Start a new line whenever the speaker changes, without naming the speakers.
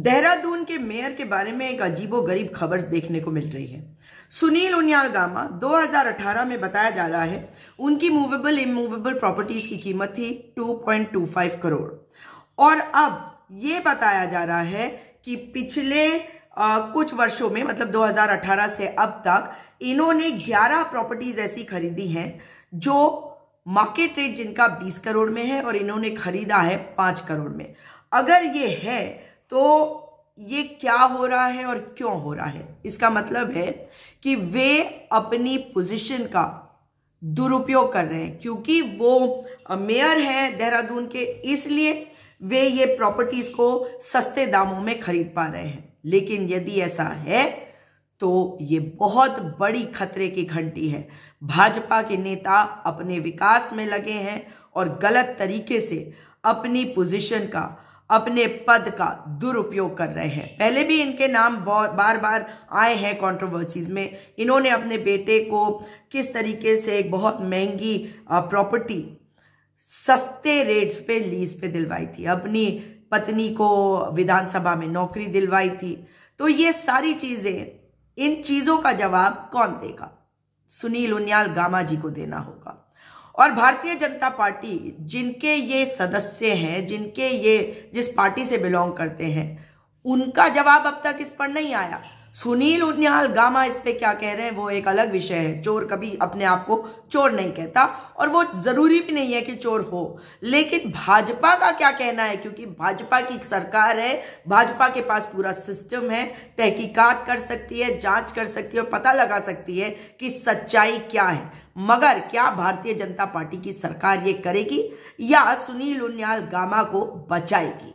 देहरादून के मेयर के बारे में एक अजीबो गरीब खबर देखने को मिल रही है सुनील उनियाल गामा 2018 में बताया जा रहा है उनकी मूवेबल इमूवेबल प्रॉपर्टीज की कीमत थी 2.25 करोड़ और अब ये बताया जा रहा है कि पिछले आ, कुछ वर्षों में मतलब 2018 से अब तक इन्होंने 11 प्रॉपर्टीज ऐसी खरीदी हैं जो मार्केट रेट जिनका 20 करोड़ में है और इन्होंने खरीदा है 5 करोड़ में अगर ये है तो ये क्या हो रहा है और क्यों हो रहा है इसका मतलब है कि वे अपनी पोजीशन का दुरुपयोग कर रहे हैं क्योंकि वो मेयर हैं देहरादून के इसलिए वे ये प्रॉपर्टीज को सस्ते दामों में खरीद पा रहे हैं लेकिन यदि ऐसा है तो ये बहुत बड़ी खतरे की घंटी है भाजपा के नेता अपने विकास में लगे हैं और गलत तरीके से अपनी पोजीशन का अपने पद का दुरुपयोग कर रहे हैं पहले भी इनके नाम बार बार आए हैं कंट्रोवर्सीज में इन्होंने अपने बेटे को किस तरीके से एक बहुत महंगी प्रॉपर्टी सस्ते रेट्स पे लीज पे दिलवाई थी अपनी पत्नी को विधानसभा में नौकरी दिलवाई थी तो ये सारी चीज़ें इन चीज़ों का जवाब कौन देगा सुनील उनियाल गामा जी को देना होगा और भारतीय जनता पार्टी जिनके ये सदस्य हैं जिनके ये जिस पार्टी से बिलोंग करते हैं उनका जवाब अब तक इस पर नहीं आया सुनील उनियाल गामा इस पे क्या कह रहे हैं वो एक अलग विषय है चोर कभी अपने आप को चोर नहीं कहता और वो जरूरी भी नहीं है कि चोर हो लेकिन भाजपा का क्या कहना है क्योंकि भाजपा की सरकार है भाजपा के पास पूरा सिस्टम है तहकीकात कर सकती है जांच कर सकती है और पता लगा सकती है कि सच्चाई क्या है मगर क्या भारतीय जनता पार्टी की सरकार ये करेगी या सुनील उनियाल गामा को बचाएगी